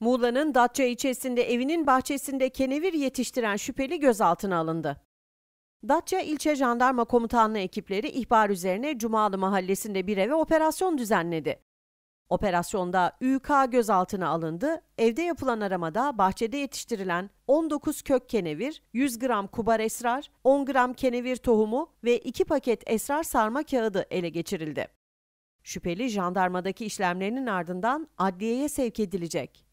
Muğla'nın Datça ilçesinde evinin bahçesinde kenevir yetiştiren şüpheli gözaltına alındı. Datça ilçe Jandarma Komutanlığı ekipleri ihbar üzerine Cumalı Mahallesi'nde bir eve operasyon düzenledi. Operasyonda ÜK gözaltına alındı. Evde yapılan aramada bahçede yetiştirilen 19 kök kenevir, 100 gram kubar esrar, 10 gram kenevir tohumu ve 2 paket esrar sarma kağıdı ele geçirildi. Şüpheli jandarmadaki işlemlerinin ardından adliyeye sevk edilecek.